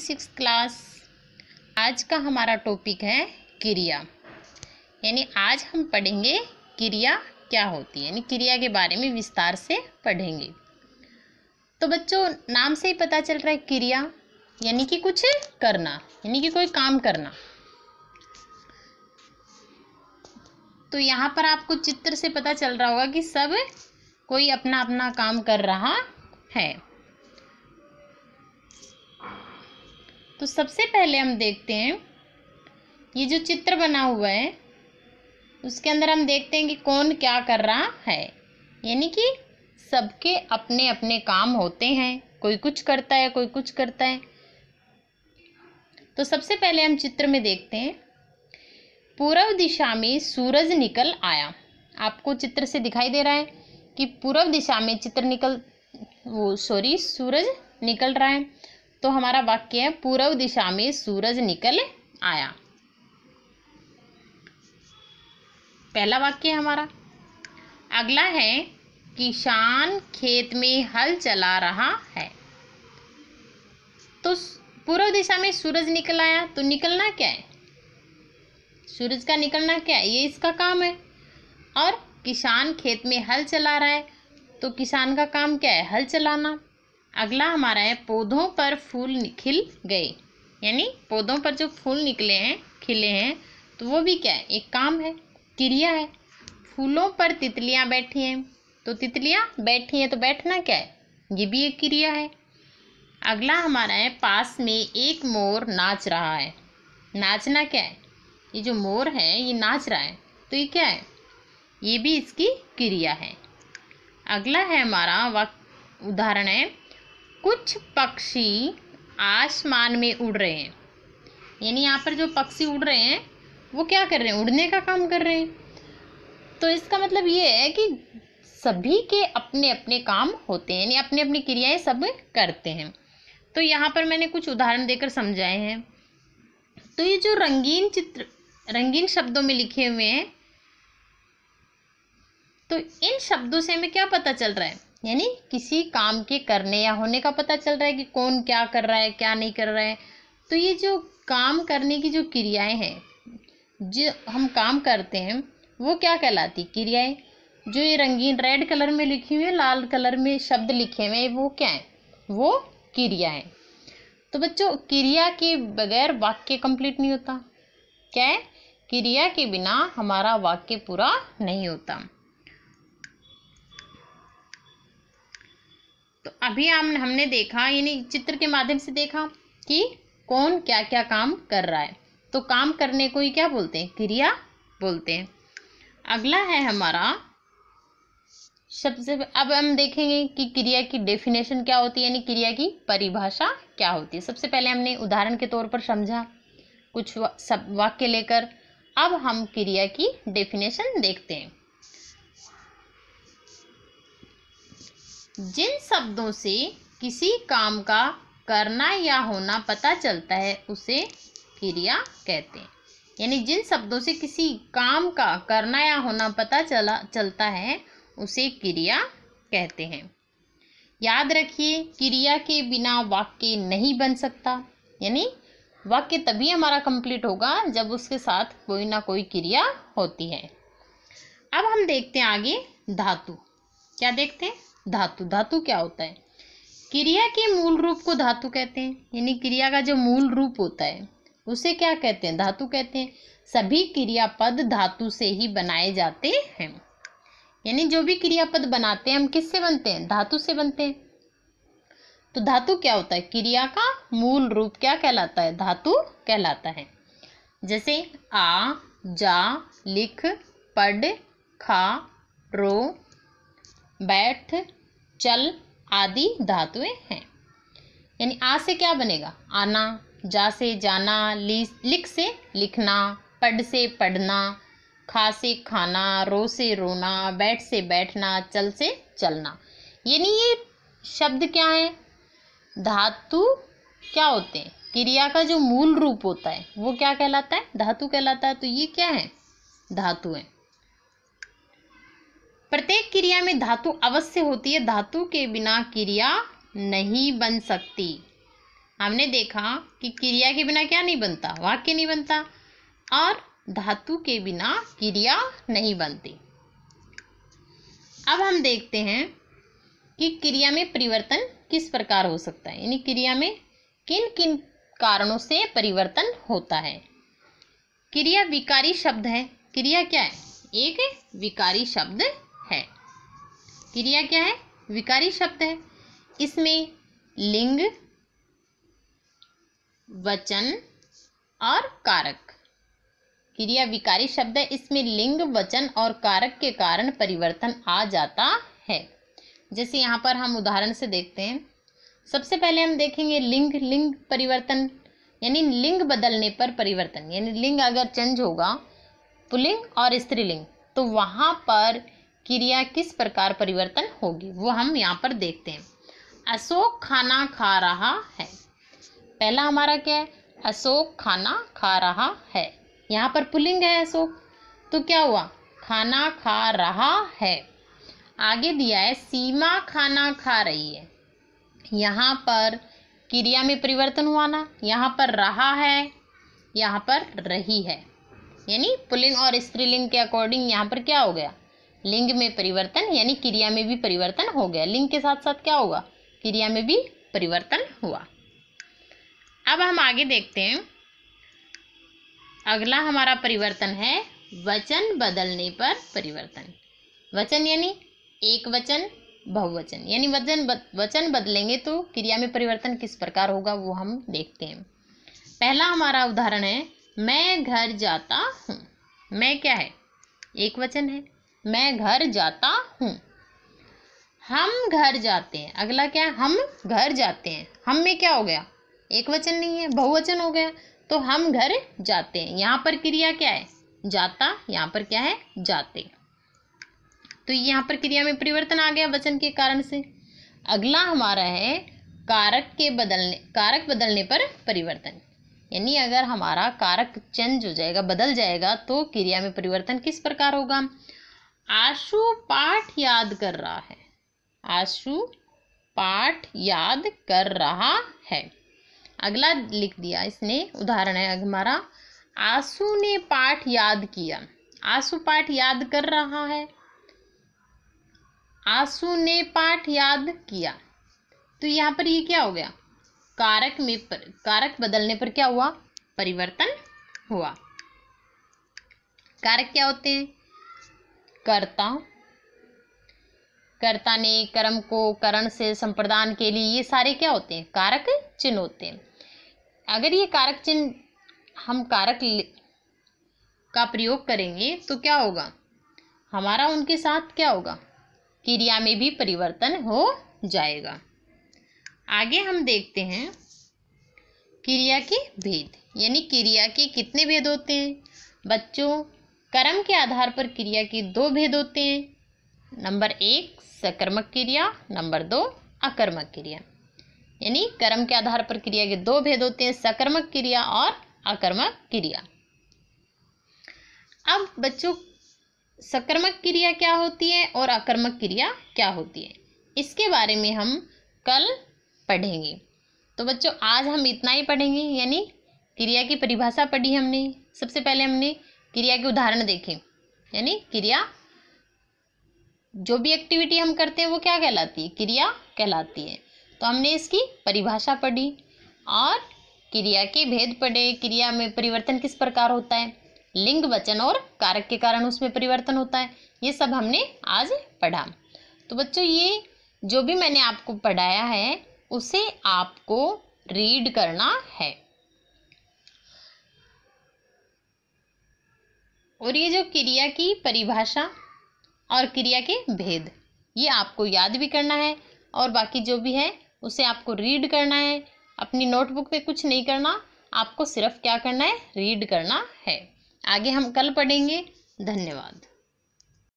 six class आज का हमारा टॉपिक है क्रिया यानी आज हम पढ़ेंगे क्रिया क्या होती है यानी क्रिया के बारे में विस्तार से पढ़ेंगे तो बच्चों नाम से ही पता चल रहा है क्रिया यानी कि कुछ करना यानी कि कोई काम करना तो यहाँ पर आपको चित्र से पता चल रहा होगा कि सब कोई अपना अपना काम कर रहा है तो सबसे पहले हम देखते हैं ये जो चित्र बना हुआ है उसके अंदर हम देखते हैं कि कौन क्या कर रहा है यानी कि सबके अपने अपने काम होते हैं कोई कुछ करता है कोई कुछ करता है तो सबसे पहले हम चित्र में देखते हैं पूर्व दिशा में सूरज निकल आया आपको चित्र से दिखाई दे रहा है कि पूर्व दिशा में चित्र निकल वो सॉरी सूरज निकल रहा है तो हमारा वाक्य है पूर्व दिशा में सूरज निकल आया पहला वाक्य है हमारा अगला है किसान खेत में हल चला रहा है तो पूर्व दिशा में सूरज निकल आया तो निकलना क्या है सूरज का निकलना क्या है ये इसका काम है और किसान खेत में हल चला रहा है तो किसान का काम क्या है हल चलाना अगला हमारा है पौधों पर फूल खिल गए यानी पौधों पर जो फूल निकले हैं खिले हैं तो वो भी क्या है एक काम है क्रिया है फूलों पर तितलियाँ बैठी हैं तो तितलियाँ बैठी हैं तो बैठना क्या है ये भी एक क्रिया है अगला हमारा है पास में एक मोर नाच रहा है नाचना क्या है ये जो मोर है ये नाच रहा है तो ये क्या है ये भी इसकी क्रिया है अगला है हमारा वक उदाहरण है कुछ पक्षी आसमान में उड़ रहे हैं यानी यहाँ पर जो पक्षी उड़ रहे हैं वो क्या कर रहे हैं उड़ने का काम कर रहे हैं तो इसका मतलब ये है कि सभी के अपने अपने काम होते हैं यानी अपने अपनी क्रियाएं सब करते हैं तो यहाँ पर मैंने कुछ उदाहरण देकर समझाए हैं तो ये जो रंगीन चित्र रंगीन शब्दों में लिखे हुए हैं तो इन शब्दों से हमें क्या पता चल रहा है यानी किसी काम के करने या होने का पता चल रहा है कि कौन क्या कर रहा है क्या नहीं कर रहा है तो ये जो काम करने की जो क्रियाएं हैं जो हम काम करते हैं वो क्या कहलाती क्रियाएं जो ये रंगीन रेड कलर में लिखी हुई है लाल कलर में शब्द लिखे हुए हैं वो क्या है वो क्रिया है तो बच्चों क्रिया के बगैर वाक्य कंप्लीट नहीं होता क्या है क्रिया के बिना हमारा वाक्य पूरा नहीं होता तो अभी हम हमने देखा यानी चित्र के माध्यम से देखा कि कौन क्या क्या काम कर रहा है तो काम करने को ही क्या बोलते हैं क्रिया बोलते हैं अगला है हमारा सबसे अब हम देखेंगे कि क्रिया की डेफिनेशन क्या होती है यानी क्रिया की परिभाषा क्या होती है सबसे पहले हमने उदाहरण के तौर पर समझा कुछ वा, सब वाक्य लेकर अब हम क्रिया की डेफिनेशन देखते हैं जिन शब्दों से किसी काम का करना या होना पता चलता है उसे क्रिया कहते हैं यानी जिन शब्दों से किसी काम का करना या होना पता चला चलता है उसे क्रिया कहते हैं याद रखिए क्रिया के बिना वाक्य नहीं बन सकता यानी वाक्य तभी हमारा कंप्लीट होगा जब उसके साथ कोई ना कोई क्रिया होती है अब हम देखते हैं आगे धातु क्या देखते हैं धातु धातु क्या होता है क्रिया के मूल रूप को धातु कहते हैं यानी क्रिया का जो मूल रूप होता है उसे क्या कहते हैं धातु कहते हैं सभी क्रियापद धातु से ही बनाए जाते हैं यानी जो भी क्रियापद बनाते हैं हम किससे बनते हैं धातु से बनते हैं तो धातु क्या होता है क्रिया का मूल रूप क्या कहलाता है धातु कहलाता है जैसे आ जा लिख पढ़ खा रो बैठ चल आदि धातुएं हैं यानी आ से क्या बनेगा आना जा से जाना लिख से लिखना पढ़ से पढ़ना खा से खाना रो से रोना बैठ से बैठना चल से चलना यानी ये शब्द क्या है धातु क्या होते हैं क्रिया का जो मूल रूप होता है वो क्या कहलाता है धातु कहलाता है तो ये क्या है धातु है प्रत्येक क्रिया में धातु अवश्य होती है धातु के बिना क्रिया नहीं बन सकती हमने देखा कि क्रिया के बिना क्या नहीं बनता वाक्य नहीं बनता और धातु के बिना क्रिया नहीं बनती अब हम देखते हैं कि क्रिया में परिवर्तन किस प्रकार हो सकता है यानी क्रिया में किन किन कारणों से परिवर्तन होता है क्रिया विकारी शब्द है क्रिया क्या है एक विकारी शब्द क्रिया क्या है विकारी शब्द है इसमें लिंग वचन और कारक क्रिया विकारी शब्द है इसमें लिंग वचन और कारक के कारण परिवर्तन आ जाता है जैसे यहाँ पर हम उदाहरण से देखते हैं सबसे पहले हम देखेंगे लिंग लिंग परिवर्तन यानी लिंग बदलने पर परिवर्तन यानी लिंग अगर चेंज होगा पुलिंग और स्त्रीलिंग तो वहाँ पर क्रिया किस प्रकार परिवर्तन होगी वो हम यहाँ पर देखते हैं अशोक खाना खा रहा है पहला हमारा क्या है अशोक खाना खा रहा है यहाँ पर पुलिंग है अशोक तो क्या हुआ खाना खा रहा है आगे दिया है सीमा खाना खा रही है यहाँ पर क्रिया में परिवर्तन हुआ ना यहाँ पर रहा है यहाँ पर रही है यानी पुलिंग और स्त्रीलिंग के अकॉर्डिंग यहाँ पर क्या हो गया लिंग में परिवर्तन यानी क्रिया में भी परिवर्तन हो गया लिंग के साथ साथ क्या होगा क्रिया में भी परिवर्तन हुआ अब हम आगे देखते हैं अगला हमारा परिवर्तन है वचन बदलने पर परिवर्तन वचन यानी एक वचन बहुवचन यानी वचन वचन बदलेंगे तो क्रिया में परिवर्तन किस प्रकार होगा वो हम देखते हैं पहला हमारा उदाहरण है मैं घर जाता हूँ मैं क्या है एक वचन है मैं घर जाता हूँ हम घर जाते हैं अगला क्या है हम घर जाते हैं हम में क्या हो गया एक वचन नहीं है बहुवचन हो गया तो हम घर जाते हैं यहाँ पर क्रिया क्या है जाता यहाँ पर क्या है जाते तो यहाँ पर क्रिया में परिवर्तन आ गया वचन के कारण से अगला हमारा है कारक के बदलने कारक बदलने पर परिवर्तन यानी अगर हमारा कारक चेंज हो जाएगा बदल जाएगा तो क्रिया में परिवर्तन किस प्रकार होगा आशु पाठ याद कर रहा है आशु पाठ याद कर रहा है अगला लिख दिया इसने उदाहरण है हमारा आशु ने पाठ याद किया आशु पाठ याद कर रहा है आशु ने पाठ याद किया तो यहाँ पर ये क्या हो गया कारक में पर, कारक बदलने पर क्या हुआ परिवर्तन हुआ कारक क्या होते हैं कर्ता कर्ता ने कर्म को करण से संप्रदान के लिए ये सारे क्या होते हैं कारक चिन्ह होते हैं अगर ये कारक चिन्ह हम कारक का प्रयोग करेंगे तो क्या होगा हमारा उनके साथ क्या होगा क्रिया में भी परिवर्तन हो जाएगा आगे हम देखते हैं क्रिया के भेद यानी क्रिया के कितने भेद होते हैं बच्चों कर्म के आधार पर क्रिया के दो भेद होते हैं नंबर एक सकर्मक क्रिया नंबर दो अकर्मक क्रिया यानी कर्म के आधार पर क्रिया के दो भेद होते हैं सकर्मक क्रिया और अकर्मक क्रिया अब बच्चों सकर्मक क्रिया क्या होती है और अकर्मक क्रिया क्या होती है इसके बारे में हम कल पढ़ेंगे तो बच्चों आज हम इतना ही पढ़ेंगे यानी क्रिया की परिभाषा पढ़ी हमने सबसे पहले हमने क्रिया के उदाहरण देखें यानी क्रिया जो भी एक्टिविटी हम करते हैं वो क्या कहलाती है क्रिया कहलाती है तो हमने इसकी परिभाषा पढ़ी और क्रिया के भेद पढ़े क्रिया में परिवर्तन किस प्रकार होता है लिंग वचन और कारक के कारण उसमें परिवर्तन होता है ये सब हमने आज पढ़ा तो बच्चों ये जो भी मैंने आपको पढ़ाया है उसे आपको रीड करना है और ये जो क्रिया की परिभाषा और क्रिया के भेद ये आपको याद भी करना है और बाकी जो भी है उसे आपको रीड करना है अपनी नोटबुक पे कुछ नहीं करना आपको सिर्फ क्या करना है रीड करना है आगे हम कल पढ़ेंगे धन्यवाद